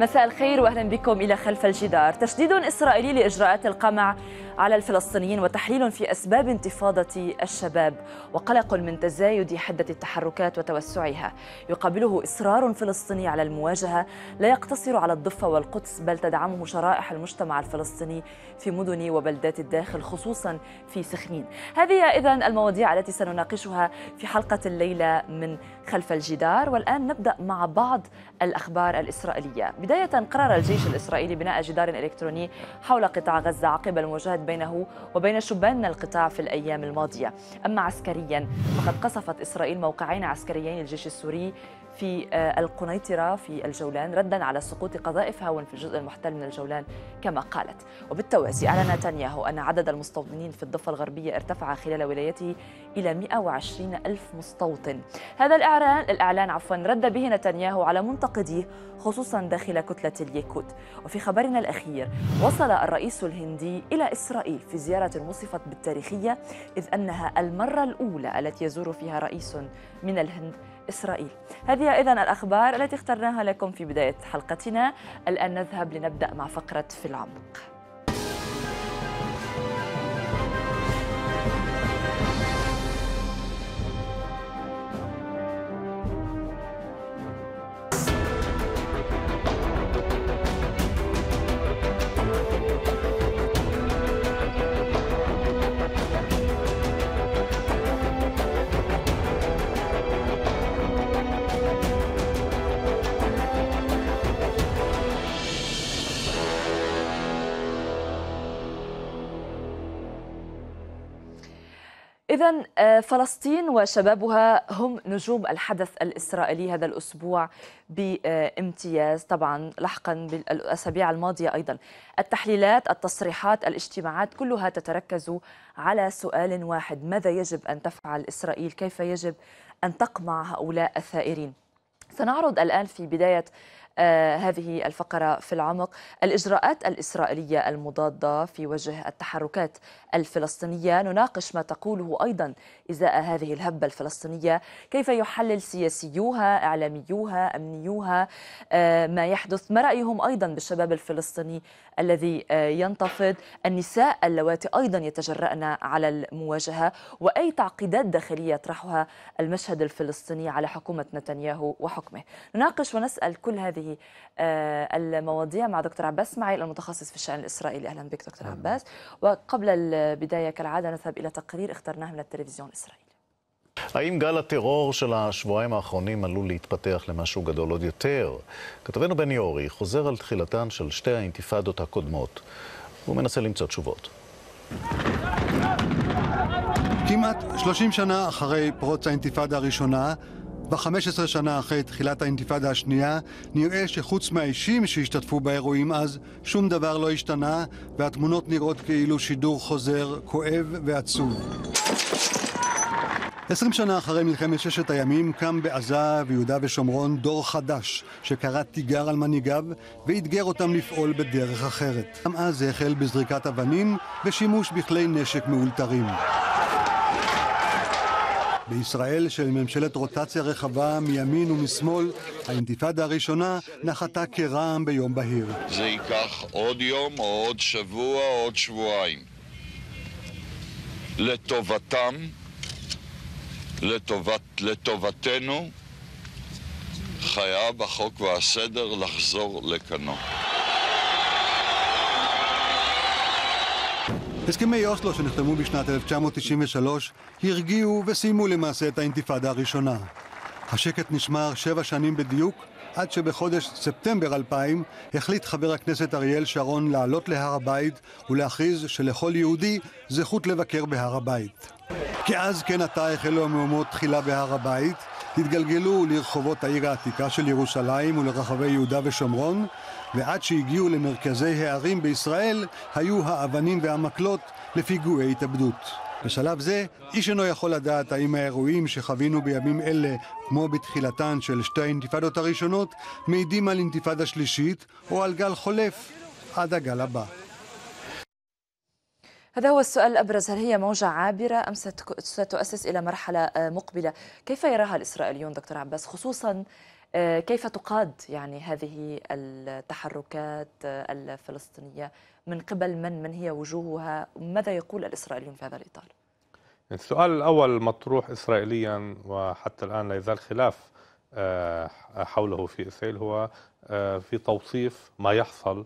مساء الخير واهلا بكم الى خلف الجدار تشديد اسرائيلي لاجراءات القمع على الفلسطينيين وتحليل في أسباب انتفاضة الشباب وقلق من تزايد حدة التحركات وتوسعها يقابله إصرار فلسطيني على المواجهة لا يقتصر على الضفة والقدس بل تدعمه شرائح المجتمع الفلسطيني في مدن وبلدات الداخل خصوصا في سخنين هذه إذا المواضيع التي سنناقشها في حلقة الليلة من خلف الجدار والآن نبدأ مع بعض الأخبار الإسرائيلية بداية قرر الجيش الإسرائيلي بناء جدار إلكتروني حول قطاع غزة عقب المواجهة بينه وبين شبان القطاع في الأيام الماضية أما عسكريا فقد قصفت إسرائيل موقعين عسكريين الجيش السوري في آه، القنيطرة في الجولان ردا على سقوط قذائف هاون في الجزء المحتل من الجولان كما قالت وبالتوازي أعلن نتنياهو أن عدد المستوطنين في الضفة الغربية ارتفع خلال ولايته إلى 120 ألف مستوطن هذا الإعلان, الإعلان عفوا رد به نتنياهو على منتقديه خصوصا داخل كتلة اليكود وفي خبرنا الأخير وصل الرئيس الهندي إلى إسرائيل في زيارة وصفت بالتاريخية إذ أنها المرة الأولى التي يزور فيها رئيس من الهند إسرائيل هذه إذا الأخبار التي اخترناها لكم في بداية حلقتنا الآن نذهب لنبدأ مع فقرة في العمق آه، فلسطين وشبابها هم نجوم الحدث الإسرائيلي هذا الأسبوع بامتياز طبعا لحقا بالأسابيع الماضية أيضا التحليلات التصريحات الاجتماعات كلها تتركز على سؤال واحد ماذا يجب أن تفعل إسرائيل كيف يجب أن تقمع هؤلاء الثائرين سنعرض الآن في بداية آه، هذه الفقرة في العمق الإجراءات الإسرائيلية المضادة في وجه التحركات الفلسطينية نناقش ما تقوله أيضا إزاء هذه الهبة الفلسطينية كيف يحلل سياسيوها إعلاميوها أمنيوها آه، ما يحدث ما رأيهم أيضا بالشباب الفلسطيني الذي آه، ينتفض النساء اللواتي أيضا يتجرأن على المواجهة وأي تعقيدات داخلية يطرحها المشهد الفلسطيني على حكومة نتنياهو وحكمه نناقش ونسأل كل هذه هذه المواضيع مع دكتور عباس معي المتخصص في الشأن الإسرائيلي أهلا بك دكتور أهلا. عباس وقبل البداية كالعادة نذهب إلى تقرير اخترناه من التلفزيون الإسرائيلي האם גל הטרור של השבועיים האחרונים עלול להתפתח למשהו גדול עוד יותר? כתבנו בני אורי חוזר על תחילתן של שתי האינתיפאדות הקודמות. הוא מנסה למצוא תשובות. כמעט 30 שנה אחרי פרוץ האינתיפאדה הראשונה, ב 15 שנה אחרי תחילת האינתיפאדה השנייה, נראה שחוץ מהאישים שהשתתפו באירועים אז, שום דבר לא השתנה, והתמונות נראות כאילו שידור חוזר, כואב ועצוב. 20 שנה אחרי מלחמת ששת הימים קם בעזה ויהודה ושומרון דור חדש שקרא תיגר על מנהיגיו ואתגר אותם לפעול בדרך אחרת. גם אז זה החל בזריקת אבנים ושימוש בכלי נשק מאולתרים. בישראל של ממשלת רוטציה רחבה מימין ומשמאל, האינתיפאדה הראשונה נחתה כרעם ביום בהיר. זה ייקח עוד יום או עוד שבוע או עוד שבועיים. לטובתם, לטובת, לטובתנו, חייב החוק והסדר לחזור לקנו. הסכמי אוסלו שנחתמו בשנת 1993 הרגיעו וסיימו למעשה את האינתיפאדה הראשונה. השקט נשמר שבע שנים בדיוק, עד שבחודש ספטמבר 2000 החליט חבר הכנסת אריאל שרון לעלות להר הבית ולהכריז שלכל יהודי זכות לבקר בהר הבית. כאז כן עתה החלו המהומות תחילה בהר הבית, התגלגלו לרחובות העיר העתיקה של ירושלים ולרחבי יהודה ושומרון, ועד שהגיעו למרכזי הערים בישראל, היו האבנים והמקלות לפיגועי התאבדות. בשלב זה, איש אינו יכול לדעת האם האירועים שחווינו בימים אלה, כמו בתחילתן של שתי האינתיפאדות הראשונות, מעידים על אינתיפאדה שלישית או על גל חולף עד הגל הבא. هذا هو السؤال الأبرز هل هي موجة عابرة أم ستؤسس إلى مرحلة آه، مقبلة كيف يراها الإسرائيليون دكتور عباس خصوصا آه، كيف تقاد يعني هذه التحركات آه، الفلسطينية من قبل من من هي وجوهها ماذا يقول الإسرائيليون في هذا الإطار السؤال الأول مطروح إسرائيليا وحتى الآن لا يزال خلاف حوله في إسرائيل هو في توصيف ما يحصل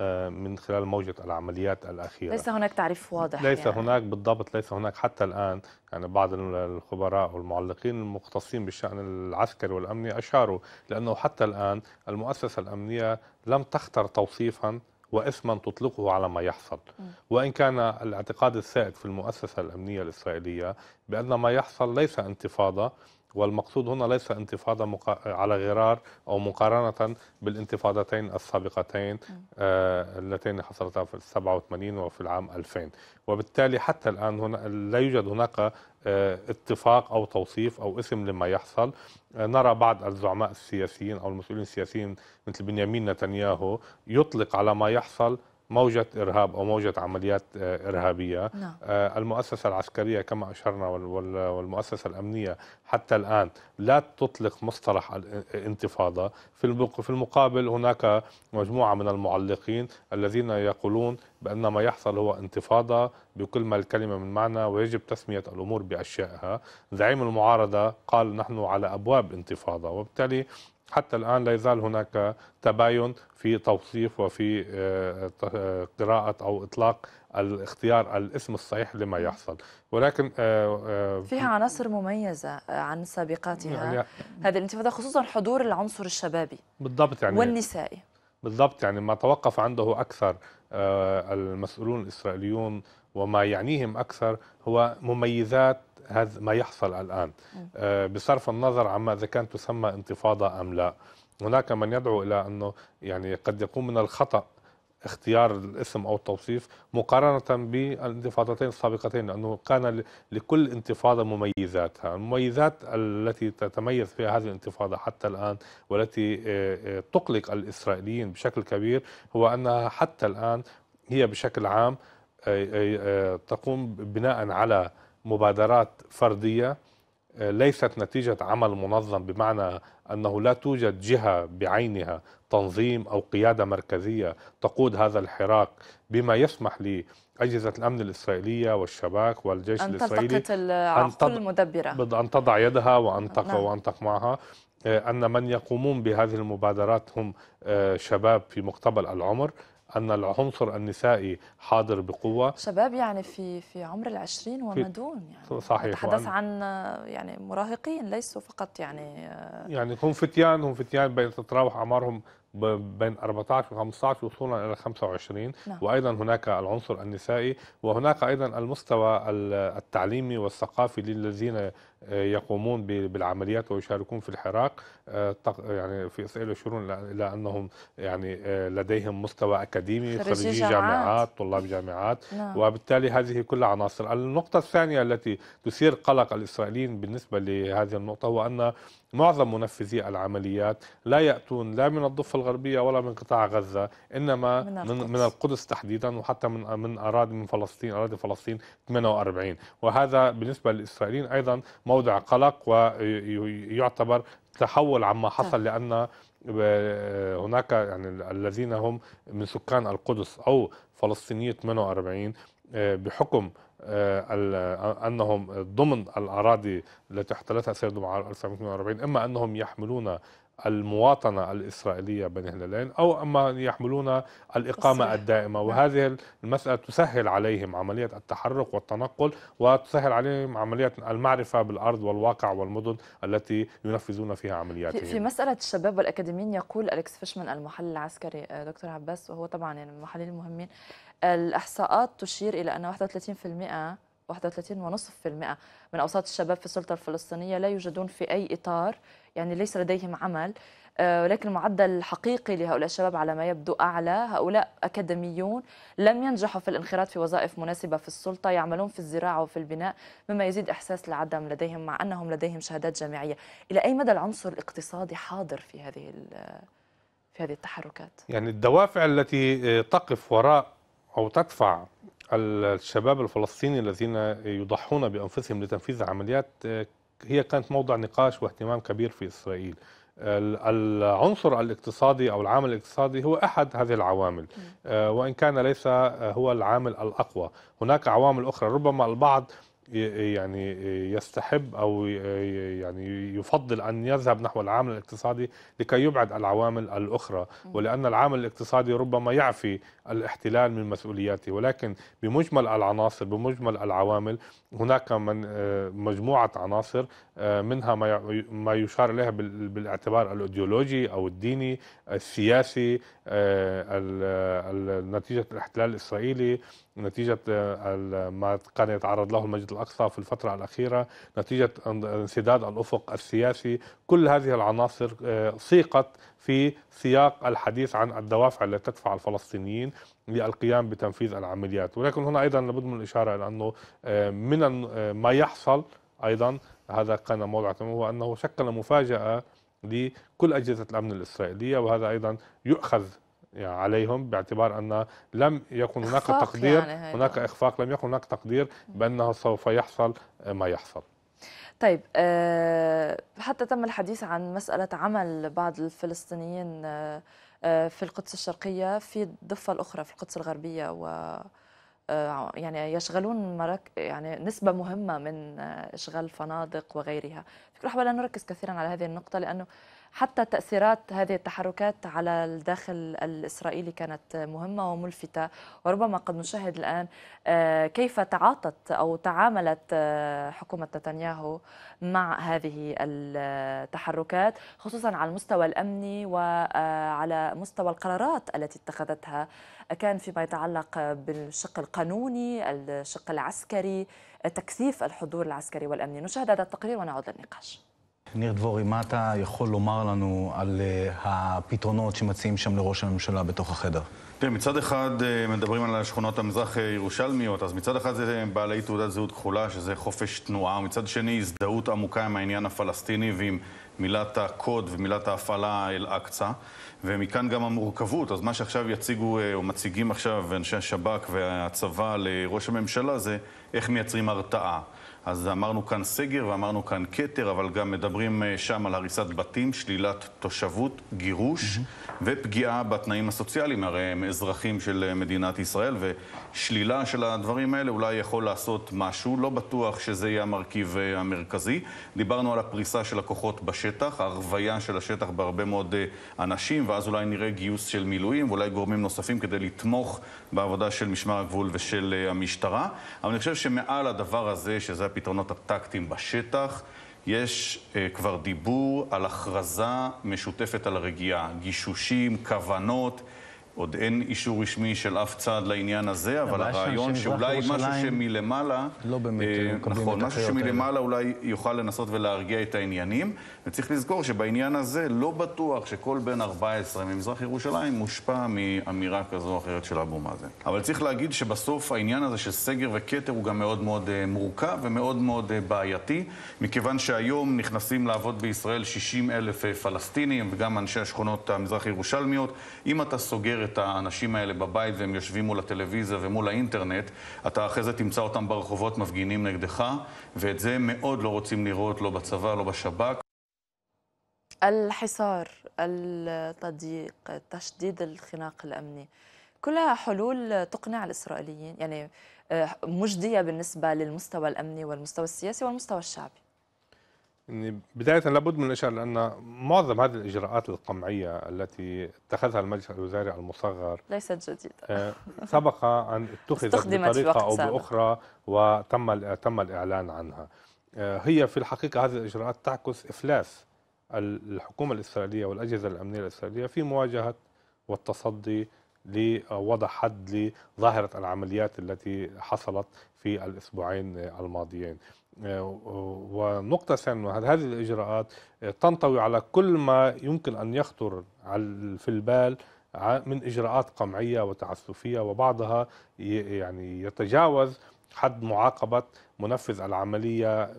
آه، من خلال موجة العمليات الأخيرة ليس هناك تعريف واضح ليس يعني. هناك بالضبط ليس هناك حتى الآن يعني بعض الخبراء والمعلقين المختصين بالشأن العسكري والأمني أشاروا لأنه حتى الآن المؤسسة الأمنية لم تختر توصيفا واسما تطلقه على ما يحصل وان كان الاعتقاد السائد في المؤسسه الامنيه الاسرائيليه بان ما يحصل ليس انتفاضه والمقصود هنا ليس انتفاضة مقا... على غرار أو مقارنة بالانتفاضتين السابقتين آه، اللتين حصلتا في 87 وفي العام 2000 وبالتالي حتى الآن هنا لا يوجد هناك آه، اتفاق او توصيف او اسم لما يحصل آه، نرى بعض الزعماء السياسيين او المسؤولين السياسيين مثل بنيامين نتنياهو يطلق على ما يحصل موجة إرهاب أو موجة عمليات آه، إرهابية لا. نعم. آه، المؤسسة العسكرية كما أشرنا والمؤسسة الأمنية حتى الآن لا تطلق مصطلح الانتفاضة في المقابل هناك مجموعة من المعلقين الذين يقولون بأن ما يحصل هو انتفاضة بكل ما الكلمة من معنى ويجب تسمية الأمور بأشيائها زعيم المعارضة قال نحن على أبواب انتفاضة وبالتالي حتى الآن لا يزال هناك تباين في توصيف وفي آه، آه، قراءة أو إطلاق الاختيار الاسم الصحيح لما يحصل ولكن آه، فيها عناصر مميزة عن سابقاتها يعني هذه الانتفاضة خصوصا حضور العنصر الشبابي بالضبط يعني والنسائي بالضبط يعني ما توقف عنده أكثر المسؤولون الإسرائيليون وما يعنيهم أكثر هو مميزات هذا ما يحصل الآن آه، بصرف النظر عما إذا كانت تسمى انتفاضة أم لا هناك من يدعو إلى أنه يعني قد يكون من الخطأ اختيار الاسم او التوصيف مقارنه بالانتفاضتين السابقتين لانه كان لكل انتفاضه مميزاتها، المميزات التي تتميز فيها هذه الانتفاضه حتى الان والتي آه، آه، تقلق الاسرائيليين بشكل كبير هو انها حتى الان هي بشكل عام تقوم بناء على مبادرات فردية آه، ليست نتيجة عمل منظم بمعنى أنه لا توجد جهة بعينها تنظيم أو قيادة مركزية تقود هذا الحراك بما يسمح لأجهزة الأمن الإسرائيلية والشباك والجيش أن الإسرائيلي أن تضع المدبرة أن تضع يدها وأن تقع نعم. وأن معها آه، أن من يقومون بهذه المبادرات هم آه، شباب في مقتبل العمر أن العنصر النسائي حاضر بقوة شباب يعني في في عمر العشرين وما دون يعني صحيح نتحدث عن يعني مراهقين ليسوا فقط يعني آه، يعني هم فتيان هم فتيان بين تتراوح أعمارهم بين 14 و 15 وصولا الى 25 نعم. وايضا هناك العنصر النسائي وهناك ايضا المستوى التعليمي والثقافي للذين يقومون بالعمليات ويشاركون في الحراك آه، يعني في اسرائيل يشيرون الى انهم يعني آه، لديهم مستوى اكاديمي خريجي جامعات, جامعات طلاب جامعات نعم. وبالتالي هذه كلها عناصر النقطه الثانيه التي تثير قلق الاسرائيليين بالنسبه لهذه النقطه هو ان معظم منفذي العمليات لا ياتون لا من الضفه الغربيه ولا من قطاع غزه انما من القدس, من, من القدس تحديدا وحتى من من اراضي من فلسطين اراضي فلسطين 48 وهذا بالنسبه للاسرائيليين ايضا موضع قلق ويعتبر تحول عما حصل لأن آه، هناك يعني الذين هم من سكان القدس أو فلسطينية 48 آه، بحكم آه، انهم ضمن الاراضي التي احتلتها السيد مع 1948 اما انهم يحملون المواطنة الإسرائيلية بين هلالين أو أما يحملون الإقامة الصحيح. الدائمة نعم. وهذه المسألة تسهل عليهم عملية التحرك والتنقل وتسهل عليهم عملية المعرفة بالأرض والواقع والمدن التي ينفذون فيها عملياتهم في مسألة الشباب والأكاديميين يقول أليكس فيشمان المحلل العسكري آه، دكتور عباس وهو طبعا يعني من المحللين المهمين الإحصاءات تشير إلى أن 31% 31.5% من أوساط الشباب في السلطة الفلسطينية لا يوجدون في أي إطار يعني ليس لديهم عمل آه، ولكن المعدل الحقيقي لهؤلاء الشباب على ما يبدو أعلى هؤلاء أكاديميون لم ينجحوا في الانخراط في وظائف مناسبة في السلطة يعملون في الزراعة وفي البناء مما يزيد إحساس العدم لديهم مع أنهم لديهم شهادات جامعية إلى أي مدى العنصر الاقتصادي حاضر في هذه في هذه التحركات يعني الدوافع التي تقف وراء أو تدفع الشباب الفلسطيني الذين يضحون بأنفسهم لتنفيذ عمليات هي كانت موضع نقاش واهتمام كبير في إسرائيل العنصر الاقتصادي او العامل الاقتصادي هو احد هذه العوامل آه، وان كان ليس آه، هو العامل الاقوى هناك عوامل اخرى ربما البعض يعني يستحب او يعني يفضل ان يذهب نحو العامل الاقتصادي لكي يبعد العوامل الاخرى ولان العامل الاقتصادي ربما يعفي الاحتلال من مسؤولياته ولكن بمجمل العناصر بمجمل العوامل هناك من آه، مجموعه عناصر آه، منها ما يشار اليها بالاعتبار الايديولوجي او الديني السياسي آه، نتيجه الاحتلال الاسرائيلي نتيجة آه، ما كان يتعرض له المسجد الأقصى في الفترة الأخيرة نتيجة انسداد الأفق السياسي كل هذه العناصر صيقت آه، في سياق الحديث عن الدوافع التي تدفع الفلسطينيين للقيام بتنفيذ العمليات ولكن هنا أيضا لابد من الإشارة إلى أنه آه، من ما يحصل أيضا هذا كان موضع هو أنه شكل مفاجأة لكل أجهزة الأمن الإسرائيلية وهذا أيضا يؤخذ يعني عليهم باعتبار أن لم يكن هناك تقدير يعني هناك إخفاق لم يكن هناك تقدير بأنه سوف يحصل ما يحصل طيب آه، حتى تم الحديث عن مسألة عمل بعض الفلسطينيين آه، آه، في القدس الشرقية في الضفة الأخرى في القدس الغربية و يعني يشغلون مرك يعني نسبة مهمة من إشغال فنادق وغيرها فكره حابه لا نركز كثيرا على هذه النقطة لأنه حتى تأثيرات هذه التحركات على الداخل الإسرائيلي كانت مهمة وملفتة وربما قد نشاهد الآن آه، كيف تعاطت أو تعاملت آه، حكومة نتنياهو مع هذه التحركات خصوصا على المستوى الأمني وعلى آه، مستوى القرارات التي اتخذتها كان فيما يتعلق بالشق القانوني الشق العسكري تكثيف الحضور العسكري والأمني نشاهد هذا التقرير ونعود للنقاش ניר דבורי, מה אתה יכול לומר לנו על אה, הפתרונות שמציעים שם לראש הממשלה בתוך החדר? תראה, מצד אחד אה, מדברים על השכונות המזרח-ירושלמיות, אז מצד אחד זה בעלי תעודת זהות כחולה, שזה חופש תנועה, ומצד שני הזדהות עמוקה עם העניין הפלסטיני ועם מילת הקוד ומילת ההפעלה אל-אקצא, ומכאן גם המורכבות. אז מה שעכשיו יציגו, אה, או מציגים עכשיו אנשי השב"כ והצבא לראש הממשלה, זה איך מייצרים הרתעה. אז אמרנו כאן סגר ואמרנו כאן כתר, אבל גם מדברים אה, שם על הריסת בתים, שלילת תושבות, גירוש mm-hmm. ופגיעה בתנאים הסוציאליים, הרי הם אזרחים של אה, מדינת ישראל, ושלילה של הדברים האלה אולי יכול לעשות משהו, לא בטוח שזה יהיה המרכיב אה, המרכזי. דיברנו על הפריסה של הכוחות בשטח, הרוויה של השטח בהרבה מאוד אנשים, ואז אולי נראה גיוס של מילואים ואולי גורמים נוספים כדי לתמוך בעבודה של משמר הגבול ושל המשטרה. אבל אני חושב שמעל הדבר הזה, שזה הפתרונות הטקטיים בשטח. יש uh, כבר דיבור על הכרזה משותפת על הרגיעה, גישושים, כוונות. עוד אין אישור רשמי של אף צד לעניין הזה, אבל הרעיון שאולי משהו שמלמעלה, לא באמת, אה, אה, נכון, משהו שמלמעלה אולי יוכל לנסות ולהרגיע את העניינים. וצריך לזכור שבעניין הזה לא בטוח שכל בן 14 ממזרח ירושלים מושפע מאמירה כזו או אחרת של אבו מאזן. אבל צריך להגיד שבסוף העניין הזה של סגר וכתר הוא גם מאוד מאוד אה, מורכב ומאוד מאוד בעייתי, מכיוון שהיום נכנסים לעבוד בישראל 60 אלף פלסטינים וגם אנשי השכונות המזרח ירושלמיות. אם אתה סוגר את האנשים האלה בבית והם יושבים מול הטלוויזיה ומול האינטרנט, אתה אחרי זה תמצא אותם ברחובות מפגינים נגדך, ואת זה מאוד לא רוצים לראות, לא בצבא, לא בשב"כ. الحصار التضييق تشديد الخناق الأمني كلها حلول تقنع الإسرائيليين يعني مجدية بالنسبة للمستوى الأمني والمستوى السياسي والمستوى الشعبي يعني بداية لابد من الإشارة لأن معظم هذه الإجراءات القمعية التي اتخذها المجلس الوزاري المصغر ليست جديدة آه، سبق أن اتخذت بطريقة أو بأخرى وتم تم الإعلان عنها آه، هي في الحقيقة هذه الإجراءات تعكس إفلاس الحكومة الإسرائيلية والأجهزة الأمنية الإسرائيلية في مواجهة والتصدي لوضع حد لظاهرة العمليات التي حصلت في الأسبوعين الماضيين ثانية هذه الإجراءات تنطوي على كل ما يمكن أن يخطر في البال من إجراءات قمعية وتعسفية وبعضها يعني يتجاوز حد معاقبة منفذ العملية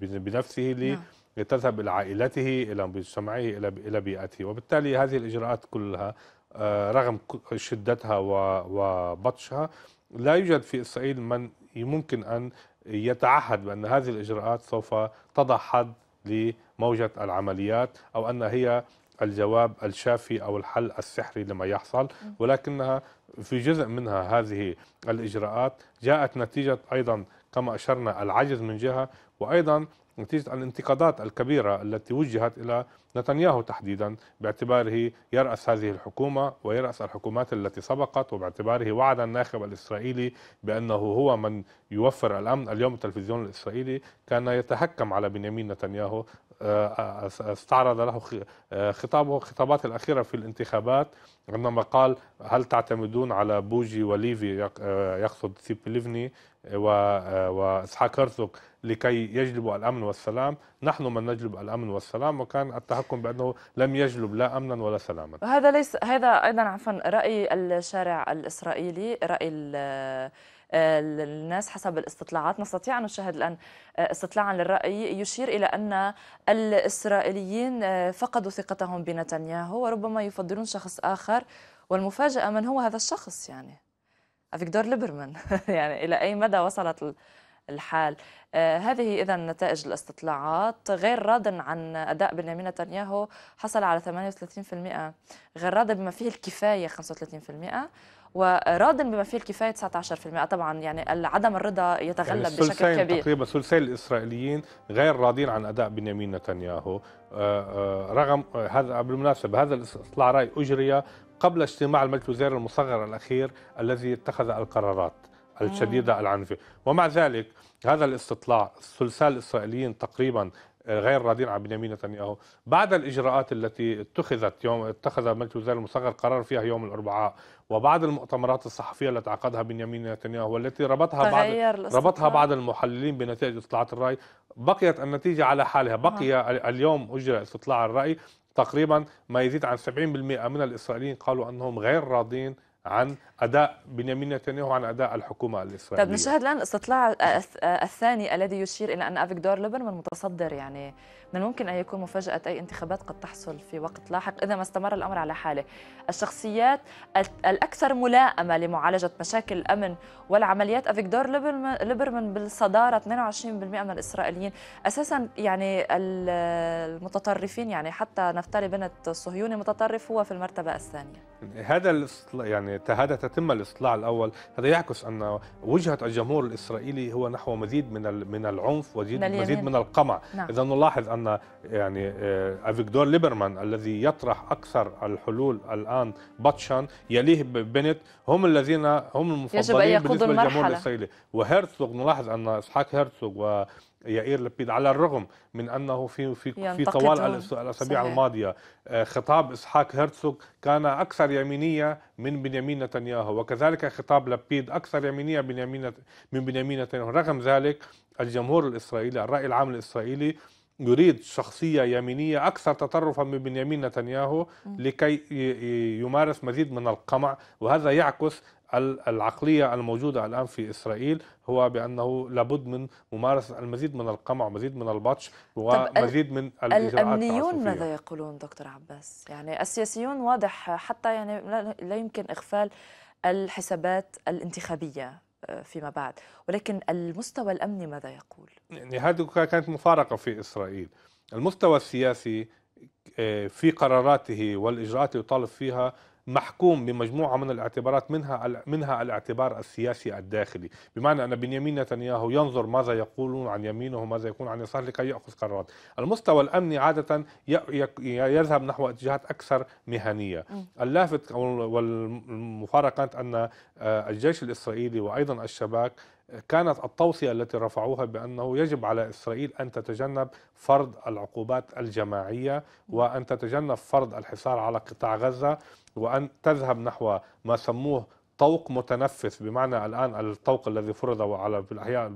بنفسه نعم. لتذهب إلى عائلته إلى مجتمعه إلى بيئته وبالتالي هذه الإجراءات كلها آه، رغم شدتها وبطشها لا يوجد في إسرائيل من ممكن أن يتعهد بأن هذه الإجراءات سوف تضع حد لموجة العمليات أو أن هي الجواب الشافي أو الحل السحري لما يحصل ولكنها في جزء منها هذه الإجراءات جاءت نتيجة أيضا كما أشرنا العجز من جهة وأيضا نتيجة الانتقادات الكبيرة التي وجهت إلى نتنياهو تحديدا باعتباره يرأس هذه الحكومة ويرأس الحكومات التي سبقت وباعتباره وعد الناخب الإسرائيلي بأنه هو من يوفر الأمن اليوم التلفزيون الإسرائيلي كان يتحكم على بنيامين نتنياهو آه، آه، استعرض له آه، خطابه خطابات الأخيرة في الانتخابات عندما قال هل تعتمدون على بوجي وليفي يقصد سيب ليفني وإسحاق هرزوك لكي يجلبوا الأمن والسلام نحن من نجلب الأمن والسلام وكان التحكم حقهم بانه لم يجلب لا امنا ولا سلاما هذا ليس هذا ايضا عفوا راي الشارع الاسرائيلي راي آه، الناس حسب الاستطلاعات نستطيع أن نشاهد الآن آه، استطلاعا للرأي يشير إلى أن الإسرائيليين آه، فقدوا ثقتهم بنتنياهو وربما يفضلون شخص آخر والمفاجأة من هو هذا الشخص يعني فيكتور ليبرمان يعني إلى أي مدى وصلت الحال آه، هذه إذا نتائج الاستطلاعات غير راض عن أداء بنيامين نتنياهو حصل على 38% غير راض بما فيه الكفاية 35% وراض بما فيه الكفايه 19% طبعا يعني عدم الرضا يتغلب يعني بشكل كبير تقريبا ثلثي الاسرائيليين غير راضين عن اداء بنيامين نتنياهو آه، آه، رغم هذا بالمناسبه هذا الاستطلاع راي اجري قبل اجتماع المجلس الوزاري المصغر الاخير الذي اتخذ القرارات الشديدة آه. العنفه ومع ذلك هذا الاستطلاع الثلثاء الإسرائيليين تقريبا آه، غير راضين عن بنيامين نتنياهو بعد الإجراءات التي اتخذت يوم اتخذ مجلس الوزراء المصغر قرار فيها يوم الأربعاء وبعد المؤتمرات الصحفية التي عقدها بنيامين نتنياهو والتي ربطها بعض ربطها بعض المحللين بنتائج استطلاعات الرأي بقيت النتيجة على حالها بقي نعم. اليوم أجرى استطلاع الرأي تقريبا ما يزيد عن 70% من الإسرائيليين قالوا أنهم غير راضين عن اداء بنيامين نتنياهو عن اداء الحكومه الاسرائيليه. طب نشاهد الان الاستطلاع الثاني الذي يشير الى ان افيغدور ليبرمان متصدر يعني من الممكن ان يكون مفاجاه اي انتخابات قد تحصل في وقت لاحق اذا ما استمر الامر على حاله. الشخصيات الاكثر ملائمه لمعالجه مشاكل الامن والعمليات افيغدور ليبرمان بالصداره 22% من الاسرائيليين، اساسا يعني المتطرفين يعني حتى نفتالي بنت الصهيوني متطرف هو في المرتبه الثانيه. هذا يعني هذا تتم الاستطلاع الاول هذا يعكس ان وجهه الجمهور الاسرائيلي هو نحو مزيد من من العنف ومزيد من, مزيد من القمع نعم. اذا نلاحظ ان يعني آه، افيغدور ليبرمان الذي يطرح اكثر الحلول الان بطشا يليه بنت هم الذين هم المفضلين بالنسبه للجمهور الاسرائيلي وهيرتسوغ نلاحظ ان اسحاق هرتزوغ يائير لبيد على الرغم من انه في في في طوال الاسابيع الماضيه آه، خطاب اسحاق هرتسوك كان اكثر يمينيه من بنيامين نتنياهو وكذلك خطاب لبيد اكثر يمينيه بنيامين من بنيامين نتنياهو رغم ذلك الجمهور الاسرائيلي الراي العام الاسرائيلي يريد شخصية يمينية أكثر تطرفا من بنيامين نتنياهو لكي يمارس مزيد من القمع وهذا يعكس العقلية الموجودة الآن في إسرائيل هو بأنه لابد من ممارسة المزيد من القمع ومزيد من البطش ومزيد من الإجراءات الأمنيون ماذا يقولون دكتور عباس؟ يعني السياسيون واضح حتى يعني لا يمكن إغفال الحسابات الانتخابية آه، فيما بعد ولكن المستوى الأمني ماذا يقول؟ يعني هذه كانت مفارقة في إسرائيل المستوى السياسي آه، في قراراته والإجراءات اللي يطالب فيها محكوم بمجموعه من الاعتبارات منها منها الاعتبار السياسي الداخلي، بمعنى ان بنيامين نتنياهو ينظر ماذا يقولون عن يمينه وماذا يكون عن يساره لكي ياخذ قرارات، المستوى الامني عاده يذهب نحو اتجاهات اكثر مهنيه، اللافت والمفارقه ان آه، الجيش الاسرائيلي وايضا الشباك كانت التوصية التي رفعوها بأنه يجب على إسرائيل أن تتجنب فرض العقوبات الجماعية وأن تتجنب فرض الحصار على قطاع غزة وأن تذهب نحو ما سموه طوق متنفس بمعنى الآن الطوق الذي فرض على في الأحياء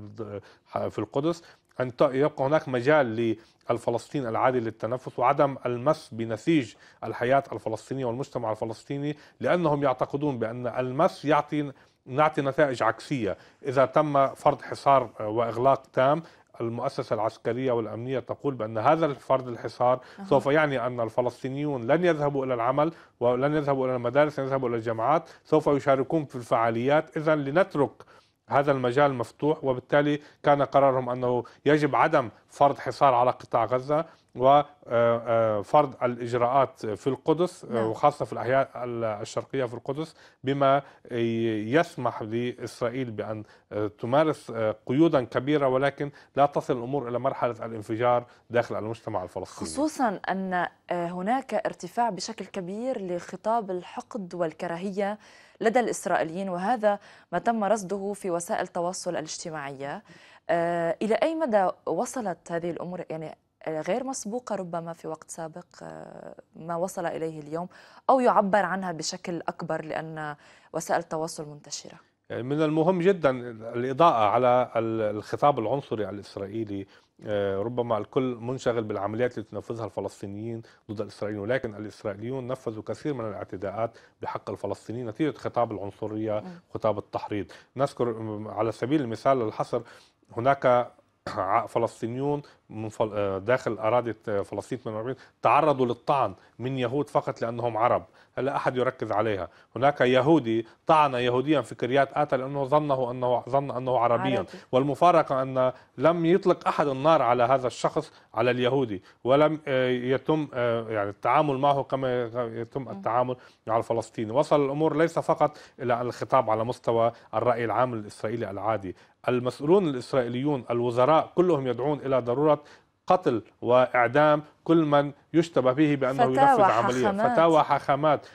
في القدس أن يبقى هناك مجال للفلسطين العادي للتنفس وعدم المس بنسيج الحياة الفلسطينية والمجتمع الفلسطيني لأنهم يعتقدون بأن المس يعطي نعطي نتائج عكسية إذا تم فرض حصار آه، وإغلاق تام المؤسسة العسكرية والأمنية تقول بأن هذا الفرض الحصار أه. سوف يعني أن الفلسطينيون لن يذهبوا إلى العمل ولن يذهبوا إلى المدارس لن يذهبوا إلى الجامعات سوف يشاركون في الفعاليات إذا لنترك هذا المجال مفتوح وبالتالي كان قرارهم أنه يجب عدم فرض حصار على قطاع غزة وفرض آه، آه، الإجراءات في القدس آه، نعم. وخاصة في الأحياء الشرقية في القدس بما يسمح لإسرائيل بأن تمارس قيودا كبيرة ولكن لا تصل الأمور إلى مرحلة الانفجار داخل المجتمع الفلسطيني خصوصا أن هناك ارتفاع بشكل كبير لخطاب الحقد والكراهية لدى الإسرائيليين وهذا ما تم رصده في وسائل التواصل الاجتماعية إلى أي مدى وصلت هذه الأمور يعني آه، غير مسبوقة ربما في وقت سابق آه، ما وصل إليه اليوم أو يعبر عنها بشكل أكبر لأن وسائل التواصل منتشرة يعني من المهم جدا الإضاءة على الخطاب العنصري الإسرائيلي آه، ربما الكل منشغل بالعمليات التي تنفذها الفلسطينيين ضد الإسرائيليين ولكن الإسرائيليون نفذوا كثير من الاعتداءات بحق الفلسطينيين نتيجة خطاب العنصرية خطاب التحريض نذكر على سبيل المثال الحصر هناك فلسطينيون من فل... آه، داخل أراضي فلسطين 48 تعرضوا للطعن من يهود فقط لأنهم عرب هلا أحد يركز عليها هناك يهودي طعن يهوديا في كريات آتا لأنه ظنه أنه ظن أنه عربيا عربي. والمفارقة أن لم يطلق أحد النار على هذا الشخص على اليهودي ولم آه، يتم آه، يعني التعامل معه كما يتم التعامل مع الفلسطيني وصل الأمور ليس فقط إلى الخطاب على مستوى الرأي العام الإسرائيلي العادي المسؤولون الإسرائيليون الوزراء كلهم يدعون إلى ضرورة قتل وإعدام كل من يشتبه به بأنه ينفذ عملية فتاوى حاخامات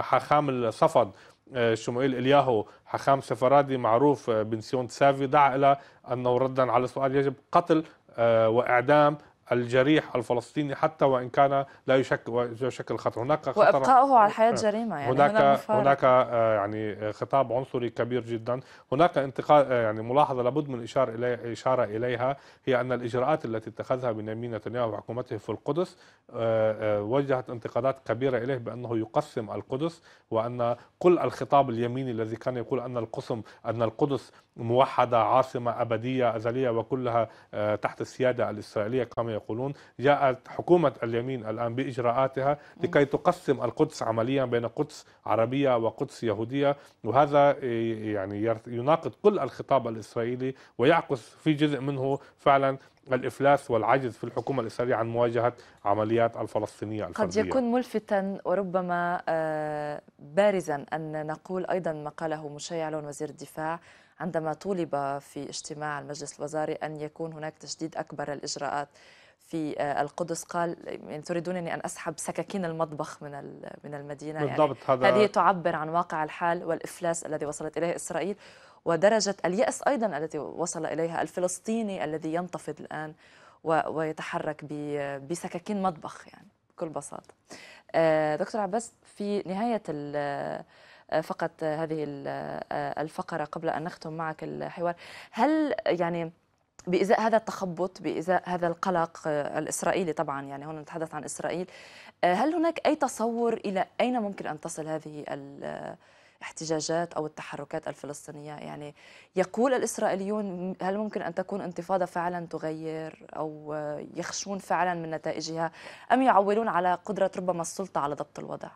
حاخام الصفد آه، شموئيل إلياهو حاخام سفرادي معروف آه، بن سيون سافي دعا إلى أنه ردا على السؤال يجب قتل آه، وإعدام الجريح الفلسطيني حتى وان كان لا يشكل يشكل خطر هناك خطر وابقاؤه على الحياه جريمه يعني هناك هناك, هناك آه، يعني خطاب عنصري كبير جدا هناك انتقاد آه، يعني ملاحظه لابد من الاشاره الي اشاره اليها هي ان الاجراءات التي اتخذها بنيامين نتنياهو وحكومته في القدس آه، وجهت انتقادات كبيره اليه بانه يقسم القدس وان كل الخطاب اليميني الذي كان يقول ان القسم ان القدس موحدة عاصمة أبدية أزلية وكلها آه، تحت السيادة الإسرائيلية كما يقولون جاءت حكومة اليمين الآن بإجراءاتها لكي تقسم القدس عمليا بين قدس عربية وقدس يهودية وهذا آه، يعني يناقض كل الخطاب الإسرائيلي ويعكس في جزء منه فعلا الافلاس والعجز في الحكومه الاسرائيليه عن مواجهه عمليات الفلسطينيه الفرديه. قد يكون ملفتا وربما آه، بارزا ان نقول ايضا ما قاله مشيع علون وزير الدفاع عندما طلب في اجتماع المجلس الوزاري أن يكون هناك تشديد أكبر الإجراءات في آه، القدس قال يعني تريدونني ان اسحب سكاكين المطبخ من من المدينه يعني بالضبط يعني هذا هذه تعبر عن واقع الحال والافلاس الذي وصلت اليه اسرائيل ودرجه الياس ايضا التي وصل اليها الفلسطيني الذي ينتفض الان ويتحرك بسكاكين مطبخ يعني بكل بساطه. آه، دكتور عباس في نهايه فقط هذه آه، الفقرة قبل أن نختم معك الحوار هل يعني بإزاء هذا التخبط بإزاء هذا القلق آه، الإسرائيلي طبعا يعني هنا نتحدث عن إسرائيل آه، هل هناك أي تصور إلى أين ممكن أن تصل هذه الاحتجاجات أو التحركات الفلسطينية يعني يقول الإسرائيليون هل ممكن أن تكون انتفاضة فعلا تغير أو يخشون فعلا من نتائجها أم يعولون على قدرة ربما السلطة على ضبط الوضع؟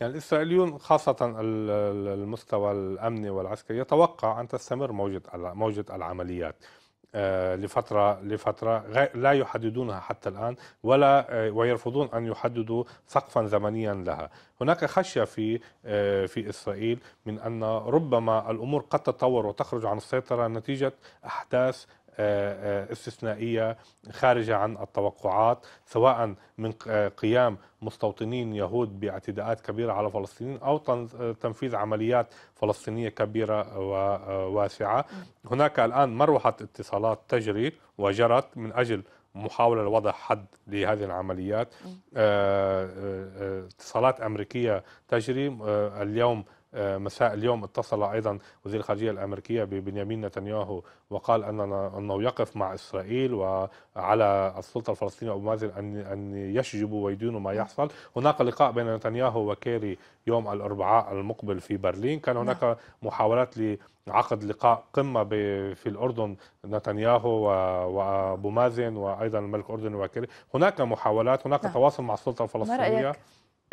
يعني الإسرائيليون خاصة المستوى الأمني والعسكري يتوقع أن تستمر موجة موجة العمليات آه، لفترة لفترة لا يحددونها حتى الآن ولا آه، ويرفضون أن يحددوا سقفا زمنيا لها هناك خشية في آه، في إسرائيل من أن ربما الأمور قد تتطور وتخرج عن السيطرة نتيجة أحداث آه، آه، استثنائيه خارجه عن التوقعات سواء من آه، قيام مستوطنين يهود باعتداءات كبيره على فلسطين او تنفيذ عمليات فلسطينيه كبيره وواسعه. هناك الان مروحه اتصالات تجري وجرت من اجل محاولة لوضع حد لهذه العمليات اتصالات أمريكية تجري اليوم آه، مساء اليوم اتصل ايضا وزير الخارجيه الامريكيه ببنيامين نتنياهو وقال اننا انه يقف مع اسرائيل وعلى السلطه الفلسطينيه ابو مازن ان ان يشجبوا ويدينوا ما يحصل، هناك لقاء بين نتنياهو وكيري يوم الاربعاء المقبل في برلين، كان نعم. هناك محاولات لعقد لقاء قمه في الاردن نتنياهو وابو مازن وايضا الملك الاردني وكيري، هناك محاولات، هناك نعم. تواصل مع السلطه الفلسطينيه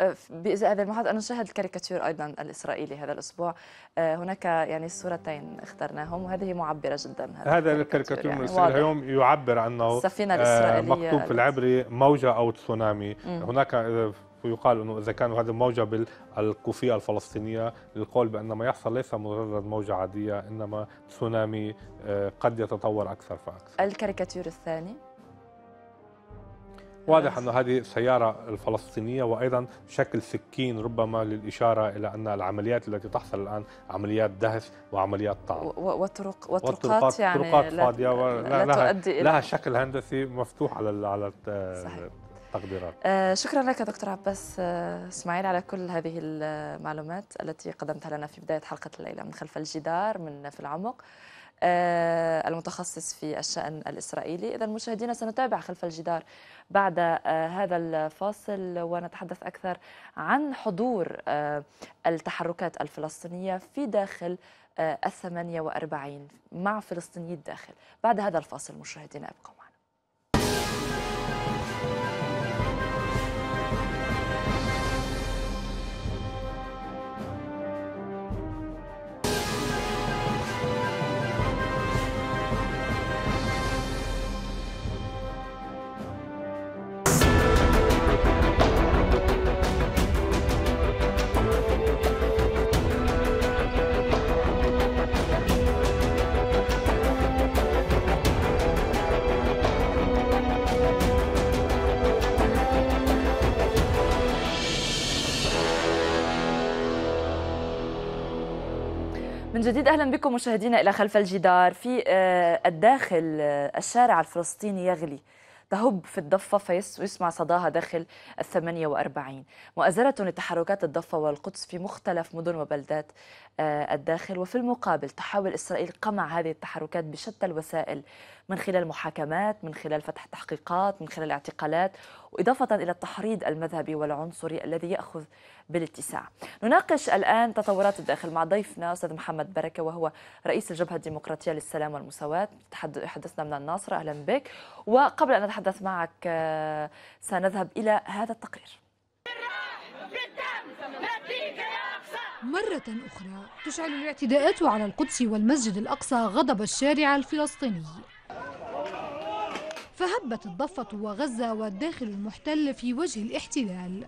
آه، بهذا المعهد أنا شاهد الكاريكاتير أيضا الإسرائيلي هذا الأسبوع آه، هناك يعني صورتين اخترناهم وهذه معبرة جدا هذا, الكاريكاتير يعني اليوم يعبر عنه السفينة آه، الإسرائيلية مكتوب في العبري موجة أو تسونامي هناك يقال انه اذا كان هذا موجه بالكوفيه الفلسطينيه للقول بان ما يحصل ليس مجرد موجه عاديه انما تسونامي قد يتطور اكثر فاكثر. الكاريكاتير الثاني واضح انه هذه السيارة الفلسطينية وأيضا شكل سكين ربما للإشارة إلى أن العمليات التي تحصل الآن عمليات دهس وعمليات طعن وطرق وطرقات يعني طرقات فاضية لا, لا تؤدي لها, لها شكل هندسي مفتوح على على التقديرات آه شكرا لك دكتور عباس آه، اسماعيل على كل هذه المعلومات التي قدمتها لنا في بدايه حلقه الليله من خلف الجدار من في العمق آه، المتخصص في الشأن الإسرائيلي إذا مشاهدينا سنتابع خلف الجدار بعد آه، هذا الفاصل ونتحدث أكثر عن حضور آه، التحركات الفلسطينية في داخل الثمانية وأربعين مع فلسطيني الداخل بعد هذا الفاصل مشاهدينا أبقوا جديد اهلا بكم مشاهدينا الى خلف الجدار في آه، الداخل آه، الشارع الفلسطيني يغلي تهب في الضفة فيسمع صداها داخل ال 48 مؤازرة لتحركات الضفة والقدس في مختلف مدن وبلدات آه، الداخل وفي المقابل تحاول إسرائيل قمع هذه التحركات بشتى الوسائل من خلال محاكمات من خلال فتح تحقيقات من خلال اعتقالات وإضافة إلى التحريض المذهبي والعنصري الذي يأخذ بالاتساع نناقش الآن تطورات الداخل مع ضيفنا أستاذ محمد بركة وهو رئيس الجبهة الديمقراطية للسلام والمساواة تحدثنا من الناصرة أهلا بك وقبل أن نتحدث معك آه، سنذهب إلى هذا التقرير مرة أخرى تشعل الاعتداءات على القدس والمسجد الأقصى غضب الشارع الفلسطيني فهبت الضفة وغزة والداخل المحتل في وجه الاحتلال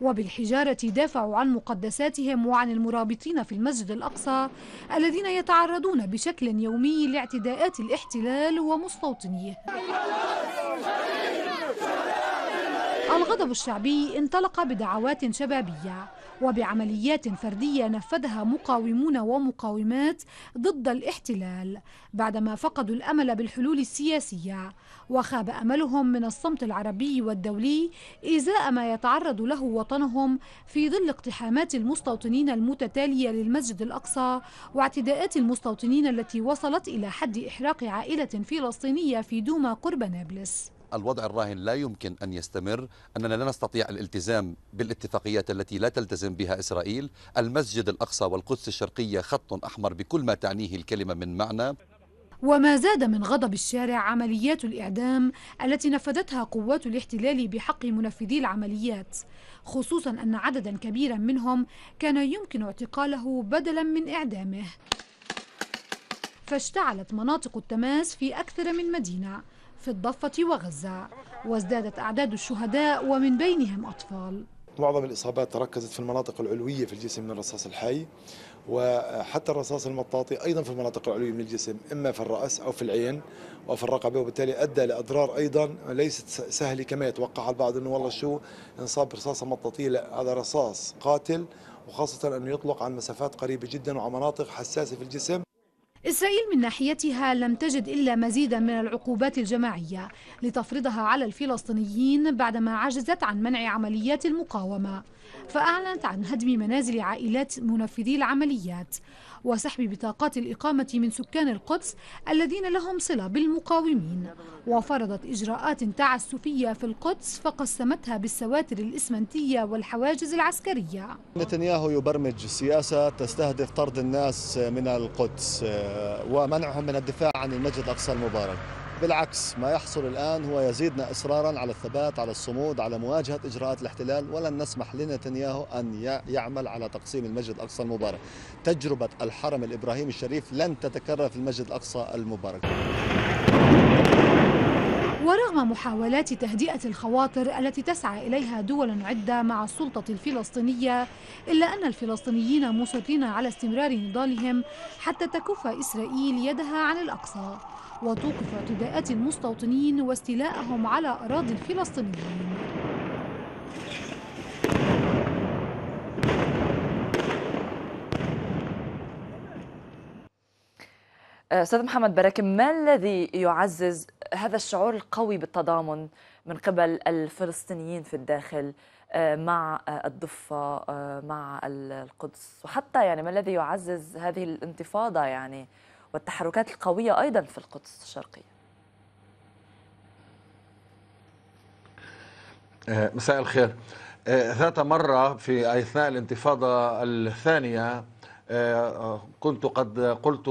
وبالحجارة دافعوا عن مقدساتهم وعن المرابطين في المسجد الأقصى الذين يتعرضون بشكل يومي لاعتداءات الاحتلال ومستوطنيه الغضب الشعبي انطلق بدعوات شبابية وبعمليات فردية نفذها مقاومون ومقاومات ضد الاحتلال بعدما فقدوا الأمل بالحلول السياسية وخاب أملهم من الصمت العربي والدولي إزاء ما يتعرض له وطنهم في ظل اقتحامات المستوطنين المتتالية للمسجد الأقصى واعتداءات المستوطنين التي وصلت إلى حد إحراق عائلة فلسطينية في دوما قرب نابلس الوضع الراهن لا يمكن أن يستمر أننا لا نستطيع الالتزام بالاتفاقيات التي لا تلتزم بها إسرائيل المسجد الأقصى والقدس الشرقية خط أحمر بكل ما تعنيه الكلمة من معنى وما زاد من غضب الشارع عمليات الإعدام التي نفذتها قوات الاحتلال بحق منفذي العمليات خصوصا أن عددا كبيرا منهم كان يمكن اعتقاله بدلا من إعدامه فاشتعلت مناطق التماس في أكثر من مدينة في الضفة وغزة وازدادت أعداد الشهداء ومن بينهم أطفال معظم الإصابات تركزت في المناطق العلوية في الجسم من الرصاص الحي وحتى الرصاص المطاطي أيضا في المناطق العلوية من الجسم إما في الرأس أو في العين أو في الرقبة وبالتالي أدى لأضرار أيضا ليست سهلة كما يتوقع البعض أنه والله شو انصاب برصاصة مطاطية لا هذا رصاص قاتل وخاصة أنه يطلق عن مسافات قريبة جدا وعن مناطق حساسة في الجسم إسرائيل من ناحيتها لم تجد إلا مزيدا من العقوبات الجماعية لتفرضها على الفلسطينيين بعدما عجزت عن منع عمليات المقاومة فأعلنت عن هدم منازل عائلات منفذي العمليات وسحب بطاقات الإقامة من سكان القدس الذين لهم صلة بالمقاومين وفرضت إجراءات تعسفية في القدس فقسمتها بالسواتر الإسمنتية والحواجز العسكرية نتنياهو يبرمج سياسة تستهدف طرد الناس من القدس آه، ومنعهم من الدفاع عن المسجد الأقصى المبارك بالعكس ما يحصل الآن هو يزيدنا إصرارا على الثبات على الصمود على مواجهة إجراءات الاحتلال ولن نسمح لنتنياهو أن يعمل على تقسيم المسجد الأقصى المبارك تجربة الحرم الإبراهيمي الشريف لن تتكرر في المسجد الأقصى المبارك ورغم محاولات تهدئة الخواطر التي تسعى إليها دول عدة مع السلطة الفلسطينية إلا أن الفلسطينيين مصرين على استمرار نضالهم حتى تكف إسرائيل يدها عن الأقصى وتوقف اعتداءات المستوطنين واستيلاءهم على أراضي الفلسطينيين استاذ محمد براكم ما الذي يعزز هذا الشعور القوي بالتضامن من قبل الفلسطينيين في الداخل آه، مع الضفه آه، مع القدس وحتى يعني ما الذي يعزز هذه الانتفاضه يعني والتحركات القوية أيضا في القدس الشرقية آه، مساء الخير آه، ذات مرة في أثناء الانتفاضة الثانية آه، كنت قد قلت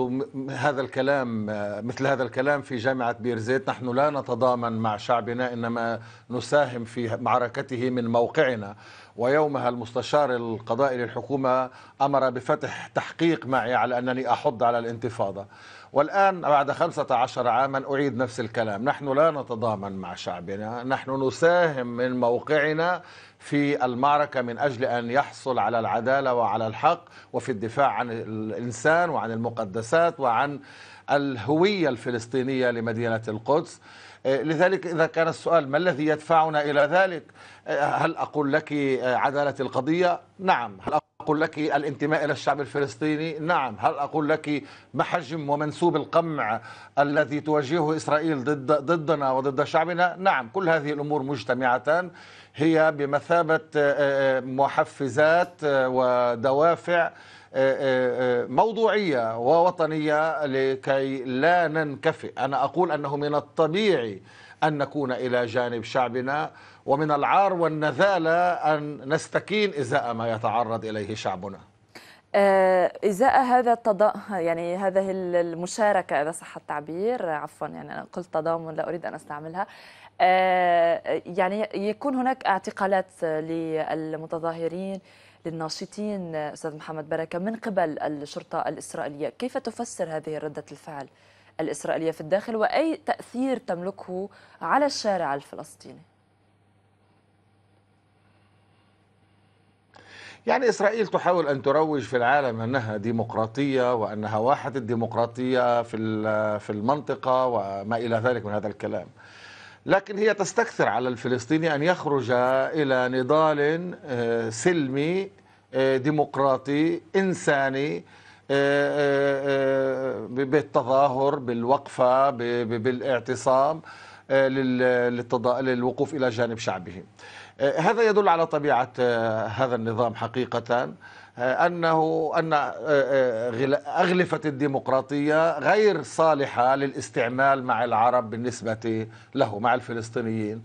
هذا الكلام مثل هذا الكلام في جامعة بيرزيت نحن لا نتضامن مع شعبنا إنما نساهم في معركته من موقعنا ويومها المستشار القضائي للحكومة أمر بفتح تحقيق معي على أنني أحض على الانتفاضة والآن بعد 15 عاما أعيد نفس الكلام نحن لا نتضامن مع شعبنا نحن نساهم من موقعنا في المعركة من أجل أن يحصل على العدالة وعلى الحق وفي الدفاع عن الإنسان وعن المقدسات وعن الهوية الفلسطينية لمدينة القدس آه، لذلك إذا كان السؤال ما الذي يدفعنا إلى ذلك آه، هل أقول لك عدالة القضية نعم هل أقول لك الانتماء إلى الشعب الفلسطيني نعم هل أقول لك ما حجم ومنسوب القمع الذي تواجهه إسرائيل ضد ضدنا وضد شعبنا نعم كل هذه الأمور مجتمعة هي بمثابة آه، محفزات ودوافع آه، آه، آه، موضوعية ووطنية لكي لا ننكفئ أنا أقول أنه من الطبيعي أن نكون إلى جانب شعبنا ومن العار والنذالة أن نستكين إزاء ما يتعرض إليه شعبنا إزاء هذا التض... يعني هذه المشاركة إذا صح التعبير عفوا يعني أنا قلت تضامن لا أريد أن أستعملها يعني يكون هناك اعتقالات للمتظاهرين للناشطين أستاذ محمد بركة من قبل الشرطة الإسرائيلية كيف تفسر هذه ردة الفعل الإسرائيلية في الداخل وأي تأثير تملكه على الشارع الفلسطيني يعني إسرائيل تحاول أن تروج في العالم أنها ديمقراطية وأنها واحد الديمقراطية في في المنطقة وما إلى ذلك من هذا الكلام لكن هي تستكثر على الفلسطيني أن يخرج إلى نضال آه، سلمي آه، ديمقراطي إنساني آه، بالتظاهر بالوقفة بالاعتصام للوقوف إلى جانب شعبه هذا يدل على طبيعة هذا النظام حقيقة أنه أن آه، آه، أغلفة الديمقراطية غير صالحة للاستعمال مع العرب بالنسبة له مع الفلسطينيين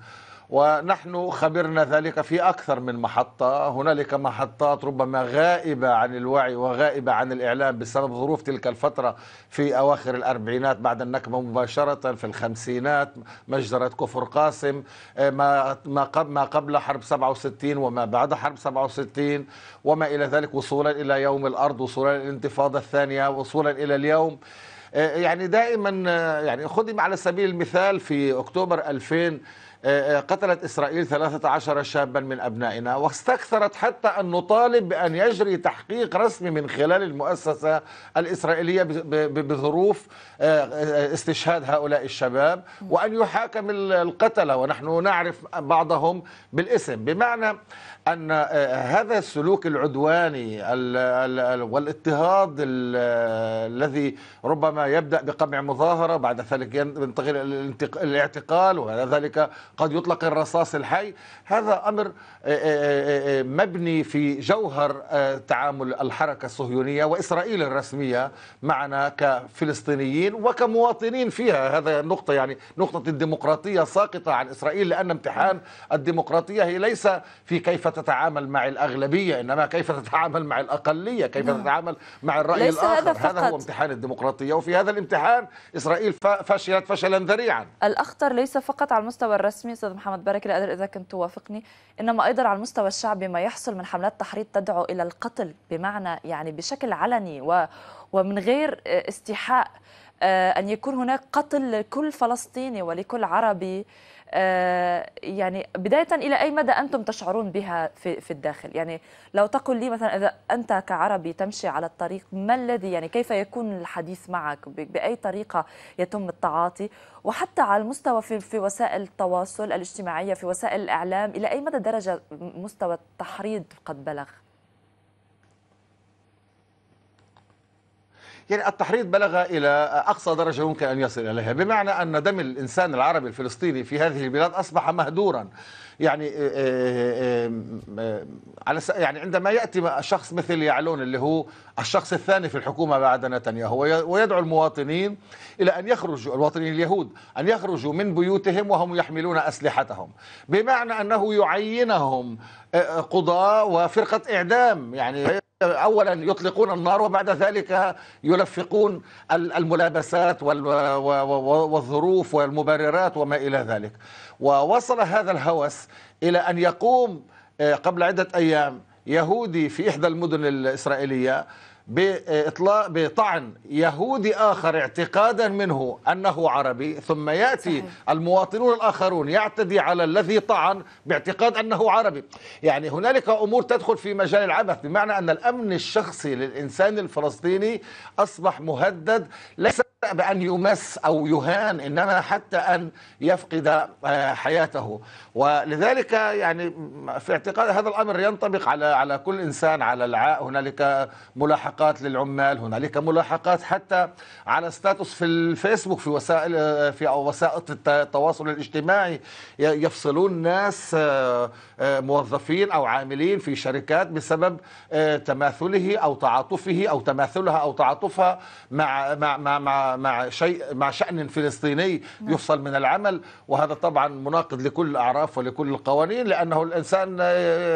ونحن خبرنا ذلك في أكثر من محطة هنالك محطات ربما غائبة عن الوعي وغائبة عن الإعلام بسبب ظروف تلك الفترة في أواخر الأربعينات بعد النكبة مباشرة في الخمسينات مجزرة كفر قاسم آه، ما ما قبل حرب 67 وما بعد حرب 67 وما إلى ذلك وصولا إلى يوم الأرض وصولا إلى الانتفاضة الثانية وصولا إلى اليوم آه، يعني دائما آه، يعني خدم على سبيل المثال في أكتوبر 2000 قتلت إسرائيل 13 شابا من أبنائنا واستكثرت حتى أن نطالب بأن يجري تحقيق رسمي من خلال المؤسسة الإسرائيلية بظروف آه، آه، استشهاد هؤلاء الشباب وأن يحاكم القتلة ونحن نعرف بعضهم بالاسم بمعنى ان آه، هذا السلوك العدواني والاضطهاد الذي ربما يبدا بقمع مظاهره بعد ذلك ينتقل الاعتقال وبعد ذلك قد يطلق الرصاص الحي هذا امر آه، آه، مبني في جوهر تعامل الحركه الصهيونيه واسرائيل الرسميه معنا كفلسطينيين وكمواطنين فيها هذا النقطه يعني نقطه الديمقراطيه ساقطه عن اسرائيل لان امتحان الديمقراطيه هي ليس في كيف تتعامل مع الأغلبية إنما كيف تتعامل مع الأقلية كيف نعم. تتعامل مع الرأي الآخر هذا, فقط. هذا هو امتحان الديمقراطية وفي هذا الامتحان إسرائيل فشلت فشلا ذريعا الأخطر ليس فقط على المستوى الرسمي أستاذ محمد بركة لا أدري إذا كنت توافقني إنما أيضا على المستوى الشعبي ما يحصل من حملات تحريض تدعو إلى القتل بمعنى يعني بشكل علني و ومن غير استيحاء آه، أن يكون هناك قتل لكل فلسطيني ولكل عربي آه، يعني بداية إلى أي مدى أنتم تشعرون بها في, في الداخل يعني لو تقول لي مثلا إذا أنت كعربي تمشي على الطريق ما الذي يعني كيف يكون الحديث معك بأي طريقة يتم التعاطي وحتى على المستوى في, في وسائل التواصل الاجتماعية في وسائل الإعلام إلى أي مدى درجة مستوى التحريض قد بلغ يعني التحريض بلغ إلى أقصى درجة يمكن أن يصل إليها بمعنى أن دم الإنسان العربي الفلسطيني في هذه البلاد أصبح مهدورا يعني آه، آه، آه، على يعني عندما ياتي شخص مثل يعلون اللي هو الشخص الثاني في الحكومه بعد نتنياهو ويدعو المواطنين الى ان يخرجوا المواطنين اليهود ان يخرجوا من بيوتهم وهم يحملون اسلحتهم بمعنى انه يعينهم قضاة وفرقة إعدام يعني أولا يطلقون النار وبعد ذلك يلفقون الملابسات والظروف والمبررات وما إلى ذلك ووصل هذا الهوس إلى أن يقوم آه، قبل عدة أيام يهودي في إحدى المدن الإسرائيلية باطلاق بطعن يهودي اخر اعتقادا منه انه عربي ثم ياتي صحيح. المواطنون الاخرون يعتدي على الذي طعن باعتقاد انه عربي يعني هنالك امور تدخل في مجال العبث بمعنى ان الامن الشخصي للانسان الفلسطيني اصبح مهدد ليس بأن يمس أو يهان إنما حتى أن يفقد آه، حياته ولذلك يعني في اعتقاد هذا الأمر ينطبق على على كل إنسان على العاء هنالك ملاحقة ملاحقات للعمال هنالك ملاحقات حتى على ستاتوس في الفيسبوك في وسائل في وسائط التواصل الاجتماعي يفصلون ناس آه، آه، موظفين او عاملين في شركات بسبب آه، تماثله او تعاطفه او تماثلها او تعاطفها مع مع مع مع, مع شيء مع شان فلسطيني نعم. يفصل من العمل وهذا طبعا مناقض لكل الاعراف ولكل القوانين لانه الانسان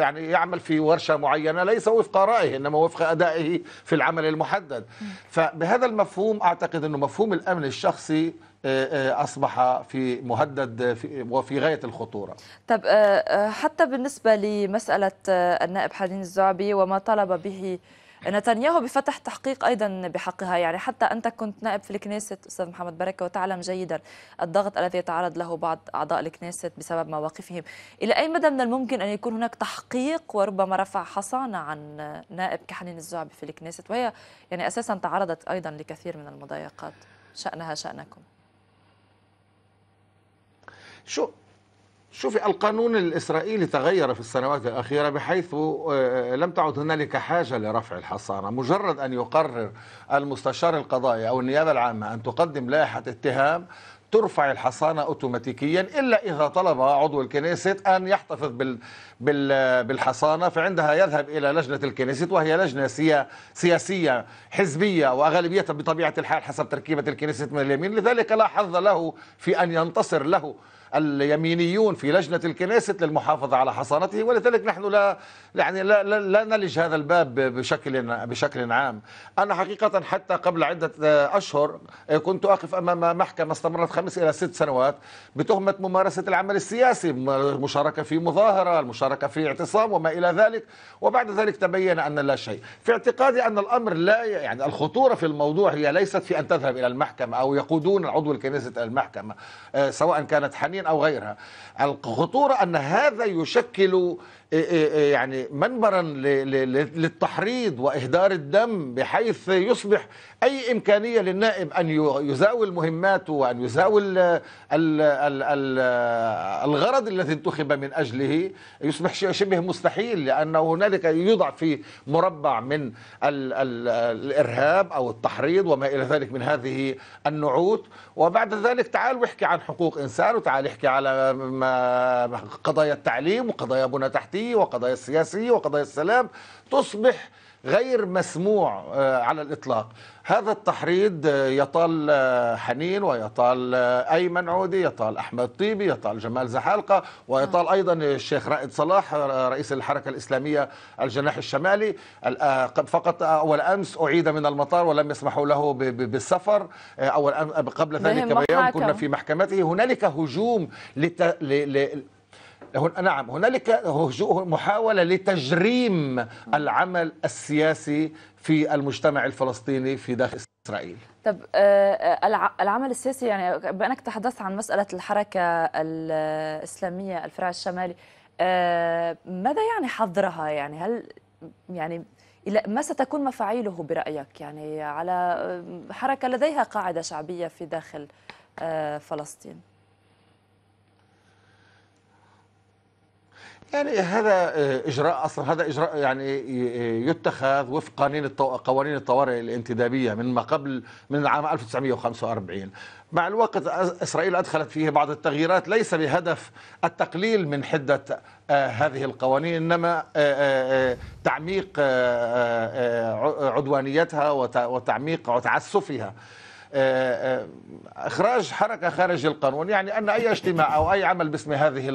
يعني يعمل في ورشه معينه ليس وفق رائه انما وفق ادائه في العمل المحدد فبهذا المفهوم أعتقد أنه مفهوم الأمن الشخصي آه، آه، أصبح في مهدد وفي غاية الخطورة طب آه، حتى بالنسبة لمسألة النائب حلين الزعبي وما طلب به نتنياهو بفتح تحقيق أيضا بحقها يعني حتى أنت كنت نائب في الكنيست أستاذ محمد بركة وتعلم جيدا الضغط الذي يتعرض له بعض أعضاء الكنيست بسبب مواقفهم إلى أي مدى من الممكن أن يكون هناك تحقيق وربما رفع حصانة عن نائب كحنين الزعبي في الكنيست وهي يعني أساسا تعرضت أيضا لكثير من المضايقات شأنها شأنكم شو شوفي القانون الإسرائيلي تغير في السنوات الأخيرة بحيث آه، لم تعد هنالك حاجة لرفع الحصانة مجرد أن يقرر المستشار القضائي أو النيابة العامة أن تقدم لائحة اتهام ترفع الحصانة أوتوماتيكيا إلا إذا طلب عضو الكنيست أن يحتفظ بال بال بالحصانة فعندها يذهب إلى لجنة الكنيست وهي لجنة سياسية حزبية وأغلبيتها بطبيعة الحال حسب تركيبة الكنيست من اليمين لذلك لا حظ له في أن ينتصر له اليمينيون في لجنة الكنيسة للمحافظة على حصانته ولذلك نحن لا يعني لا, لا, لا نلج هذا الباب بشكل بشكل عام أنا حقيقة حتى قبل عدة أشهر كنت أقف أمام محكمة استمرت خمس إلى ست سنوات بتهمة ممارسة العمل السياسي المشاركة في مظاهرة المشاركة في اعتصام وما إلى ذلك وبعد ذلك تبين أن لا شيء في اعتقادي أن الأمر لا يعني الخطورة في الموضوع هي ليست في أن تذهب إلى المحكمة أو يقودون عضو الكنيسة إلى المحكمة سواء كانت حنين الفلسطينيين أو غيرها الخطورة أن هذا يشكل إيه، إيه، إيه، يعني منبرا للتحريض واهدار الدم بحيث يصبح اي امكانيه للنائب ان يزاول مهماته وان يزاول الغرض الذي انتخب من اجله يصبح شبه مستحيل لانه هنالك يوضع في مربع من الارهاب او التحريض وما الى ذلك من هذه النعوت وبعد ذلك تعال واحكي عن حقوق انسان وتعال احكي على قضايا التعليم وقضايا بنى تحتيه الديمقراطي وقضايا السياسية وقضايا السلام تصبح غير مسموع آه، على الإطلاق هذا التحريض آه، يطال آه، حنين ويطال أيمن عودي يطال أحمد طيبي يطال جمال زحالقة ويطال نعم. أيضا الشيخ رائد صلاح رئيس الحركة الإسلامية الجناح الشمالي فقط أول أمس أعيد من المطار ولم يسمحوا له بالسفر أول قبل ذلك بيوم كنا في محكمته هنالك هجوم لت... ل... ل... نعم هنالك محاولة لتجريم العمل السياسي في المجتمع الفلسطيني في داخل إسرائيل طب آه، آه، العمل السياسي يعني بأنك تحدثت عن مسألة الحركة الإسلامية الفرع الشمالي آه، ماذا يعني حظرها يعني هل يعني إلى ما ستكون مفاعيله برأيك يعني على حركة لديها قاعدة شعبية في داخل فلسطين يعني هذا آه، اجراء اصلا هذا اجراء يعني آه، يتخذ وفق قانون قوانين الطوارئ الانتدابيه من ما قبل من عام 1945 مع الوقت اسرائيل ادخلت فيه بعض التغييرات ليس بهدف التقليل من حده آه، هذه القوانين انما تعميق عدوانيتها وتعميق تعسفها اخراج حركه خارج القانون يعني ان اي اجتماع او اي عمل باسم هذه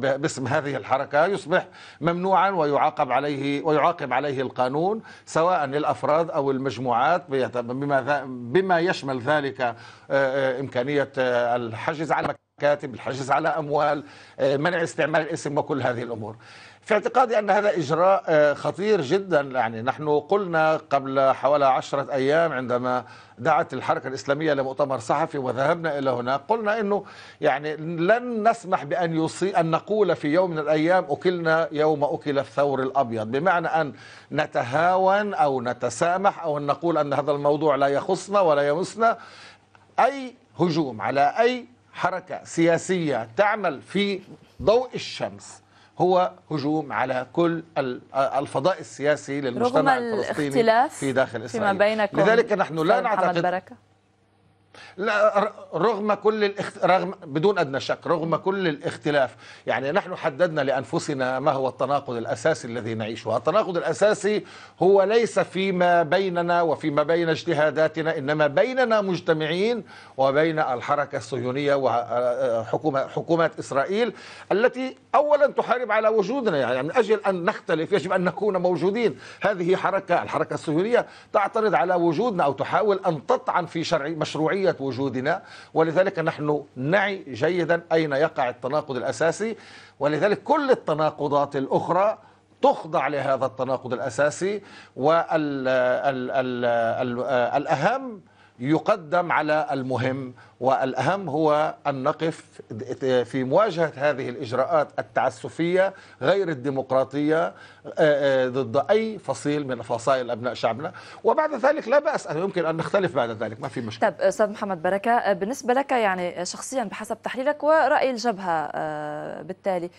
باسم هذه الحركه يصبح ممنوعا ويعاقب عليه ويعاقب عليه القانون سواء الافراد او المجموعات بما بما يشمل ذلك آه، آه، امكانيه آه، الحجز على مكاتب الحجز على اموال منع استعمال الاسم وكل هذه الامور في اعتقادي أن هذا إجراء آه، خطير جدا يعني نحن قلنا قبل حوالي عشرة أيام عندما دعت الحركة الإسلامية لمؤتمر صحفي وذهبنا إلى هناك قلنا أنه يعني لن نسمح بأن يصي أن نقول في يوم من الأيام أكلنا يوم أكل الثور الأبيض بمعنى أن نتهاون أو نتسامح أو أن نقول أن هذا الموضوع لا يخصنا ولا يمسنا أي هجوم على أي حركة سياسية تعمل في ضوء الشمس هو هجوم على كل آه، الفضاء السياسي للمجتمع رغم الفلسطيني في داخل اسرائيل فيما بينكم لذلك نحن لا نعتقد لا رغم كل الاخت... رغم بدون ادنى شك رغم كل الاختلاف يعني نحن حددنا لانفسنا ما هو التناقض الاساسي الذي نعيشه التناقض الاساسي هو ليس فيما بيننا وفيما بين اجتهاداتنا انما بيننا مجتمعين وبين الحركه الصهيونيه وحكومه آه، آه، حكومه اسرائيل التي اولا تحارب على وجودنا يعني من اجل ان نختلف يجب ان نكون موجودين هذه حركه الحركه الصهيونيه تعترض على وجودنا او تحاول ان تطعن في شرع مشروعيه وجودنا ولذلك نحن نعي جيدا اين يقع التناقض الاساسي ولذلك كل التناقضات الاخرى تخضع لهذا التناقض الاساسي والاهم يقدم على المهم والأهم هو أن نقف في مواجهة هذه الإجراءات التعسفية غير الديمقراطية آه، آه، ضد أي فصيل من فصائل أبناء شعبنا وبعد ذلك لا بأس يمكن أن نختلف بعد ذلك ما في مشكلة طب أستاذ محمد بركة آه، بالنسبة لك يعني شخصيا بحسب تحليلك ورأي الجبهة بالتالي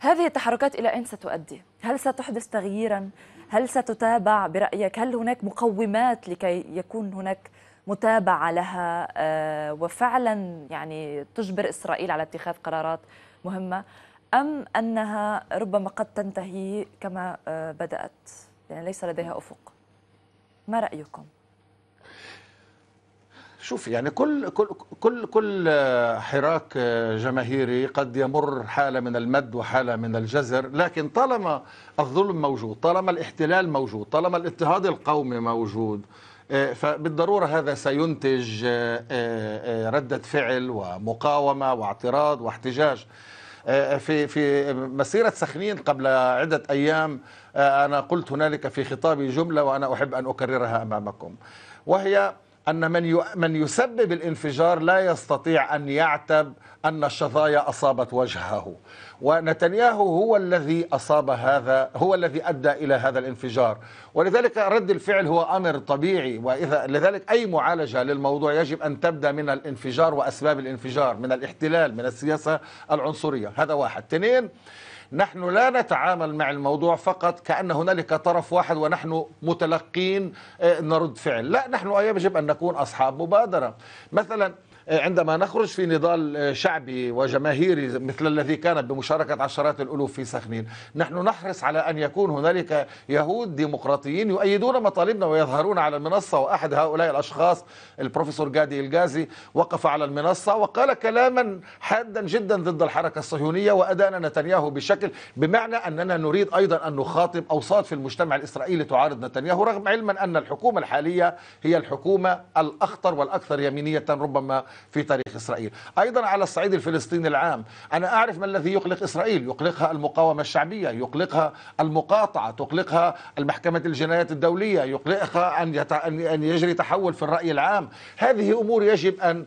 هذه التحركات إلى أين ستؤدي؟ هل ستحدث تغييرا؟ هل ستتابع برأيك؟ هل هناك مقومات لكي يكون هناك متابعه لها آه، وفعلا يعني تجبر اسرائيل على اتخاذ قرارات مهمه ام انها ربما قد تنتهي كما آه، بدات يعني ليس لديها افق ما رايكم شوف يعني كل كل كل كل آه، حراك جماهيري قد يمر حاله من المد وحاله من الجزر، لكن طالما الظلم موجود، طالما الاحتلال موجود، طالما الاضطهاد القومي موجود، آه، فبالضروره هذا سينتج آه، آه، رده فعل ومقاومه واعتراض واحتجاج في في مسيره سخنين قبل عده ايام انا قلت هنالك في خطابي جمله وانا احب ان اكررها امامكم وهي أن من من يسبب الانفجار لا يستطيع أن يعتب أن الشظايا أصابت وجهه ونتنياهو هو الذي أصاب هذا هو الذي أدى إلى هذا الانفجار ولذلك رد الفعل هو أمر طبيعي وإذا لذلك أي معالجة للموضوع يجب أن تبدأ من الانفجار وأسباب الانفجار من الاحتلال من السياسة العنصرية هذا واحد اثنين نحن لا نتعامل مع الموضوع فقط كأن هنالك طرف واحد ونحن متلقين آه، نرد فعل لا نحن أيوة يجب أن نكون أصحاب مبادرة مثلا آه، عندما نخرج في نضال آه، شعبي وجماهيري مثل الذي كان بمشاركة عشرات الألوف في سخنين نحن نحرص على أن يكون هنالك يهود ديمقراطيين يؤيدون مطالبنا ويظهرون على المنصة وأحد هؤلاء الأشخاص البروفيسور جادي الجازي وقف على المنصة وقال كلاما حادا جدا ضد الحركة الصهيونية وأدانا نتنياهو بشكل بمعنى أننا نريد أيضا أن نخاطب أوساط في المجتمع الإسرائيلي تعارض نتنياهو رغم علما أن الحكومة الحالية هي الحكومة الأخطر والأكثر يمينية ربما في تاريخ إسرائيل أيضا على الصعيد الفلسطيني العام أنا أعرف ما الذي يقلق إسرائيل يقلقها المقاومة الشعبية يقلقها المقاطعة تقلقها المحكمة الجنايات الدولية يقلقها أن, أن يجري تحول في الرأي العام هذه أمور يجب أن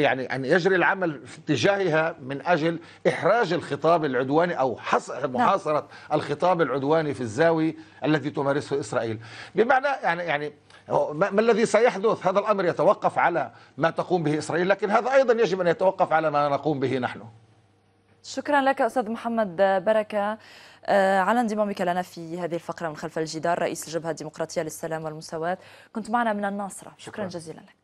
يعني أن يجري العمل تجاهها من أجل إحراج الخطاب العدواني أو حص... نعم. محاصرة الخطاب العدواني في الزاوية التي تمارسه إسرائيل بمعنى يعني يعني ما الذي سيحدث هذا الأمر يتوقف على ما تقوم به إسرائيل لكن هذا أيضا يجب أن يتوقف على ما نقوم به نحن شكرا لك أستاذ محمد بركة آه، على انضمامك لنا في هذه الفقرة من خلف الجدار رئيس الجبهة الديمقراطية للسلام والمساواة كنت معنا من الناصرة شكرا, شكرا جزيلا لك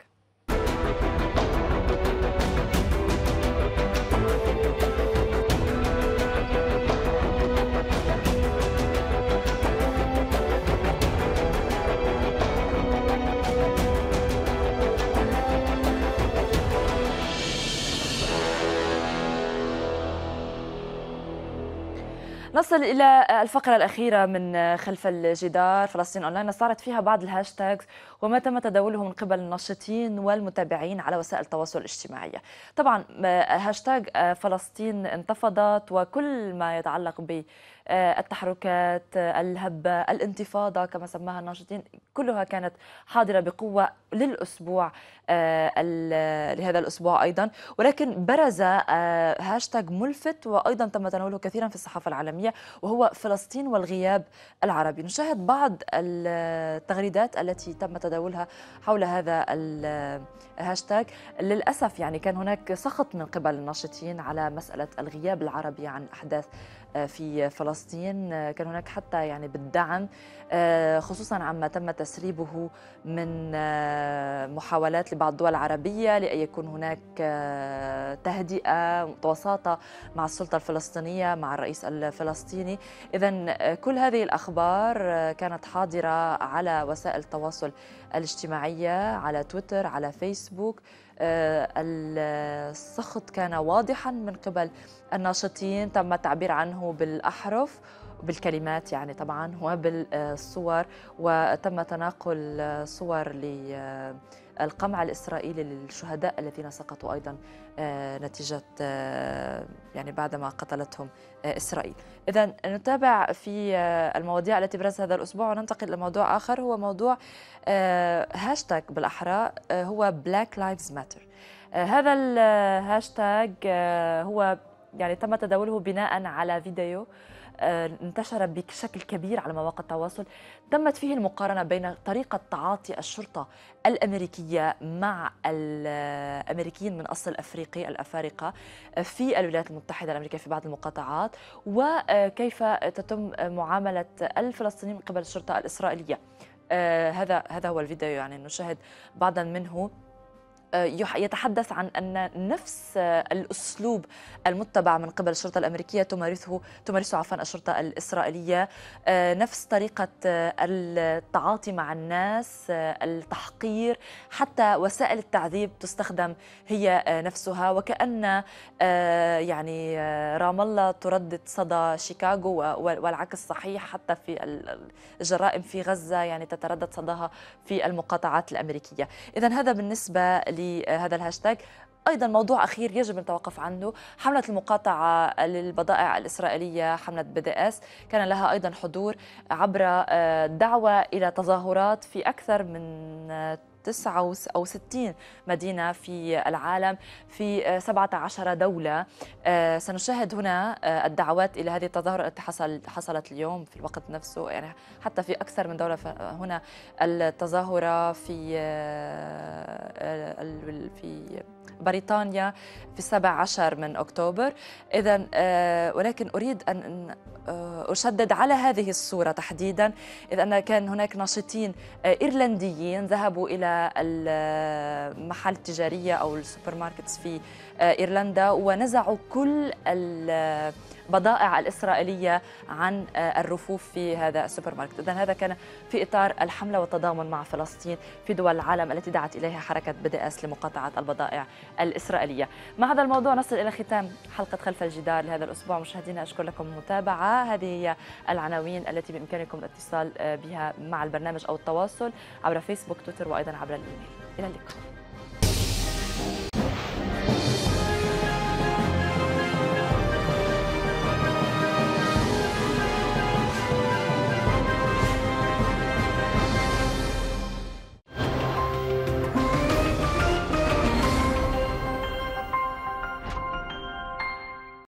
نصل إلى الفقرة الأخيرة من خلف الجدار فلسطين أونلاين صارت فيها بعض الهاشتاج وما تم تداوله من قبل الناشطين والمتابعين على وسائل التواصل الاجتماعي طبعا آه، هاشتاج آه، فلسطين انتفضت وكل ما يتعلق ب آه، التحركات الهبة الانتفاضة كما سماها الناشطين كلها كانت حاضرة بقوة للأسبوع آه، لهذا الأسبوع أيضا ولكن برز آه، هاشتاج ملفت وأيضا تم تناوله كثيرا في الصحافة العالمية وهو فلسطين والغياب العربي نشاهد بعض التغريدات التي تم تداولها حول هذا الهاشتاج للأسف يعني كان هناك سخط من قبل الناشطين على مسألة الغياب العربي عن أحداث آه، في فلسطين آه، كان هناك حتى يعني بالدعم آه، خصوصا عما تم تسريبه من محاولات لبعض الدول العربية لأن يكون هناك تهدئة وساطة مع السلطة الفلسطينية مع الرئيس الفلسطيني إذا كل هذه الأخبار كانت حاضرة على وسائل التواصل الاجتماعية على تويتر على فيسبوك آه، السخط كان واضحا من قبل الناشطين تم التعبير عنه بالأحرف بالكلمات يعني طبعا وبالصور وتم تناقل صور ل القمع الإسرائيلي للشهداء الذين سقطوا أيضا آه، نتيجة آه، يعني بعدما قتلتهم آه، إسرائيل إذا نتابع في المواضيع التي برزها هذا الأسبوع وننتقل لموضوع آخر هو موضوع هاشتاج بالأحرى هو بلاك لايفز ماتر. هذا الهاشتاج هو يعني تم تداوله بناء على فيديو آه، انتشر بشكل كبير على مواقع التواصل تمت فيه المقارنة بين طريقة تعاطي الشرطة الأمريكية مع الأمريكيين من أصل أفريقي الأفارقة في الولايات المتحدة الأمريكية في بعض المقاطعات وكيف تتم معاملة الفلسطينيين من قبل الشرطة الإسرائيلية آه، هذا هذا هو الفيديو يعني نشاهد بعضا منه يتحدث عن أن نفس آه، الأسلوب المتبع من قبل الشرطة الأمريكية تمارسه تمارسه عفوا الشرطة الإسرائيلية آه، نفس طريقة آه، التعاطي مع الناس التحقير حتى وسائل التعذيب تستخدم هي نفسها وكأن يعني رام الله تردد صدى شيكاغو والعكس صحيح حتى في الجرائم في غزة يعني تتردد صداها في المقاطعات الأمريكية إذا هذا بالنسبة لي بهذا الهاشتاج ايضا موضوع اخير يجب نتوقف عنه حمله المقاطعه للبضائع الاسرائيليه حمله بي دي اس كان لها ايضا حضور عبر آه، دعوه الى تظاهرات في اكثر من آه، 69 مدينة في العالم في 17 آه، دولة آه، سنشاهد هنا آه، الدعوات إلى هذه التظاهرة التي حصلت اليوم في الوقت نفسه يعني حتى في أكثر من دولة هنا التظاهرة في في بريطانيا في 17 من أكتوبر إذا آه، ولكن أريد أن آه، أشدد على هذه الصورة تحديدا إذ أن كان هناك ناشطين آه، إيرلنديين ذهبوا إلى المحال التجارية أو السوبر ماركتس في إيرلندا ونزعوا كل بضائع الإسرائيلية عن آه، الرفوف في هذا السوبر ماركت إذا هذا كان في إطار الحملة والتضامن مع فلسطين في دول العالم التي دعت إليها حركة بدأس لمقاطعة البضائع الإسرائيلية مع هذا الموضوع نصل إلى ختام حلقة خلف الجدار لهذا الأسبوع مشاهدينا أشكر لكم المتابعة هذه هي العناوين التي بإمكانكم الاتصال آه، بها مع البرنامج أو التواصل عبر فيسبوك تويتر وأيضا عبر الإيميل إلى اللقاء